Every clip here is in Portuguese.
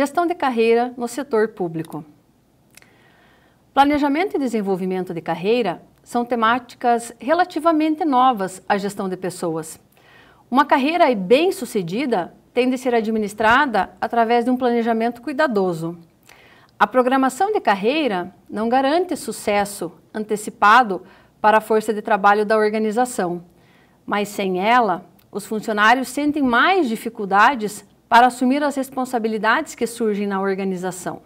Gestão de carreira no setor público. Planejamento e desenvolvimento de carreira são temáticas relativamente novas à gestão de pessoas. Uma carreira bem-sucedida tem de ser administrada através de um planejamento cuidadoso. A programação de carreira não garante sucesso antecipado para a força de trabalho da organização, mas sem ela, os funcionários sentem mais dificuldades para assumir as responsabilidades que surgem na organização.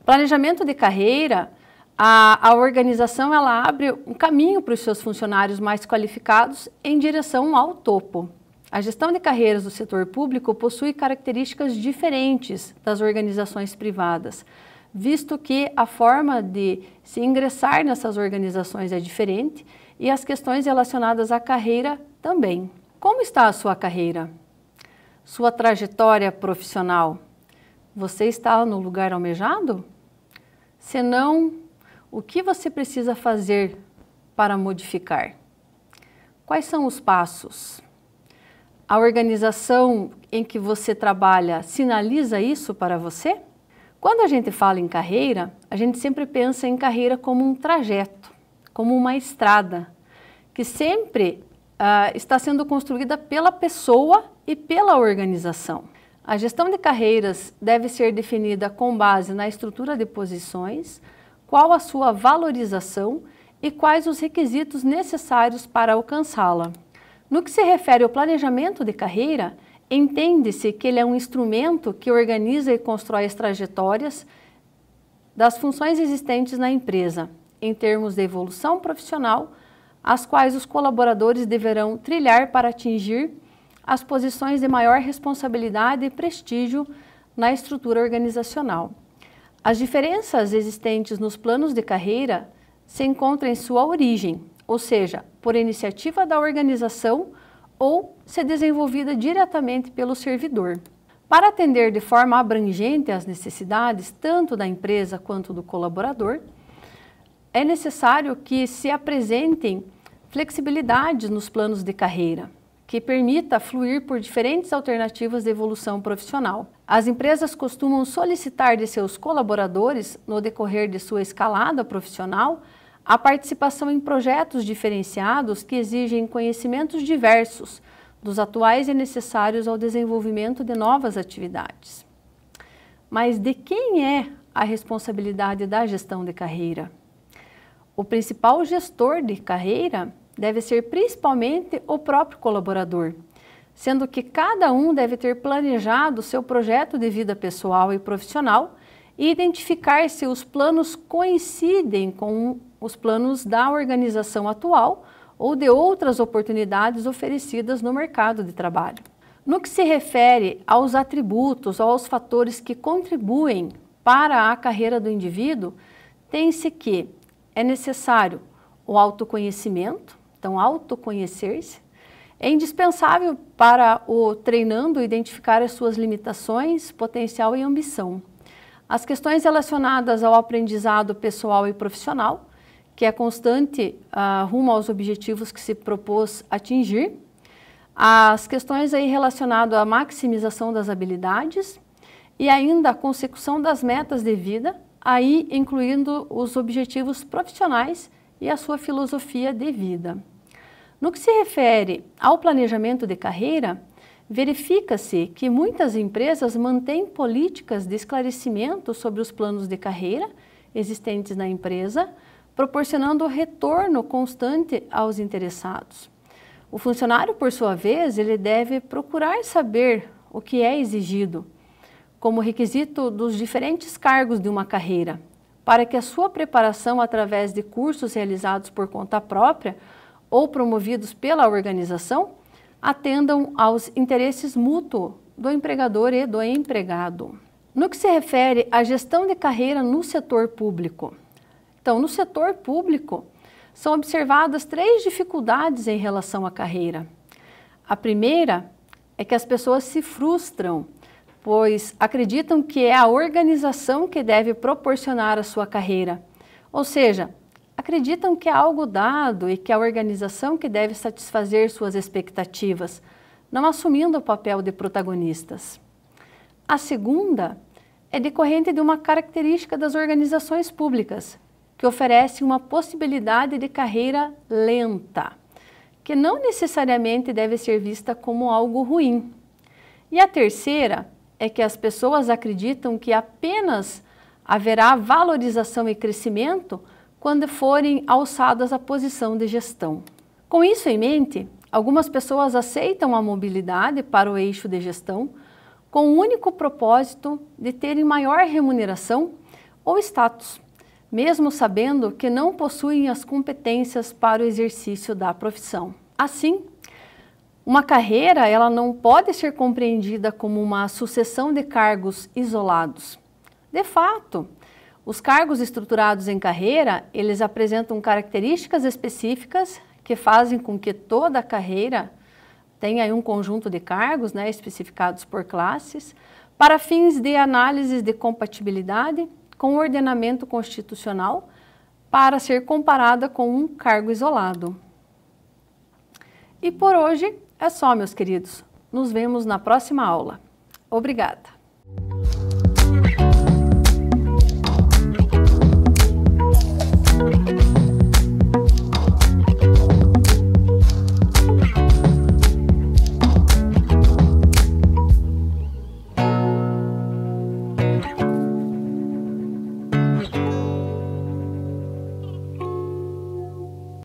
O planejamento de carreira, a, a organização ela abre um caminho para os seus funcionários mais qualificados em direção ao topo. A gestão de carreiras do setor público possui características diferentes das organizações privadas, visto que a forma de se ingressar nessas organizações é diferente e as questões relacionadas à carreira também. Como está a sua carreira? Sua trajetória profissional, você está no lugar almejado? Se não, o que você precisa fazer para modificar? Quais são os passos? A organização em que você trabalha sinaliza isso para você? Quando a gente fala em carreira, a gente sempre pensa em carreira como um trajeto, como uma estrada, que sempre uh, está sendo construída pela pessoa e pela organização. A gestão de carreiras deve ser definida com base na estrutura de posições, qual a sua valorização e quais os requisitos necessários para alcançá-la. No que se refere ao planejamento de carreira, entende-se que ele é um instrumento que organiza e constrói as trajetórias das funções existentes na empresa, em termos de evolução profissional, as quais os colaboradores deverão trilhar para atingir as posições de maior responsabilidade e prestígio na estrutura organizacional. As diferenças existentes nos planos de carreira se encontram em sua origem, ou seja, por iniciativa da organização ou se desenvolvida diretamente pelo servidor. Para atender de forma abrangente às necessidades tanto da empresa quanto do colaborador, é necessário que se apresentem flexibilidade nos planos de carreira, que permita fluir por diferentes alternativas de evolução profissional. As empresas costumam solicitar de seus colaboradores, no decorrer de sua escalada profissional, a participação em projetos diferenciados que exigem conhecimentos diversos dos atuais e necessários ao desenvolvimento de novas atividades. Mas de quem é a responsabilidade da gestão de carreira? O principal gestor de carreira deve ser principalmente o próprio colaborador, sendo que cada um deve ter planejado seu projeto de vida pessoal e profissional e identificar se os planos coincidem com os planos da organização atual ou de outras oportunidades oferecidas no mercado de trabalho. No que se refere aos atributos ou aos fatores que contribuem para a carreira do indivíduo, tem-se que é necessário o autoconhecimento, então, autoconhecer-se é indispensável para o treinando identificar as suas limitações, potencial e ambição. As questões relacionadas ao aprendizado pessoal e profissional, que é constante uh, rumo aos objetivos que se propôs atingir. As questões aí relacionadas à maximização das habilidades e ainda a consecução das metas de vida, aí incluindo os objetivos profissionais e a sua filosofia de vida. No que se refere ao planejamento de carreira, verifica-se que muitas empresas mantêm políticas de esclarecimento sobre os planos de carreira existentes na empresa, proporcionando retorno constante aos interessados. O funcionário, por sua vez, ele deve procurar saber o que é exigido como requisito dos diferentes cargos de uma carreira, para que a sua preparação através de cursos realizados por conta própria ou promovidos pela organização atendam aos interesses mútuos do empregador e do empregado. No que se refere à gestão de carreira no setor público. Então, no setor público, são observadas três dificuldades em relação à carreira. A primeira é que as pessoas se frustram pois acreditam que é a organização que deve proporcionar a sua carreira. Ou seja, acreditam que é algo dado e que é a organização que deve satisfazer suas expectativas, não assumindo o papel de protagonistas. A segunda é decorrente de uma característica das organizações públicas, que oferecem uma possibilidade de carreira lenta, que não necessariamente deve ser vista como algo ruim. E a terceira é que as pessoas acreditam que apenas haverá valorização e crescimento quando forem alçadas à posição de gestão. Com isso em mente, algumas pessoas aceitam a mobilidade para o eixo de gestão com o único propósito de terem maior remuneração ou status, mesmo sabendo que não possuem as competências para o exercício da profissão. Assim, uma carreira, ela não pode ser compreendida como uma sucessão de cargos isolados. De fato, os cargos estruturados em carreira, eles apresentam características específicas que fazem com que toda a carreira tenha um conjunto de cargos, né, especificados por classes, para fins de análise de compatibilidade com o ordenamento constitucional, para ser comparada com um cargo isolado. E por hoje é só, meus queridos. Nos vemos na próxima aula. Obrigada!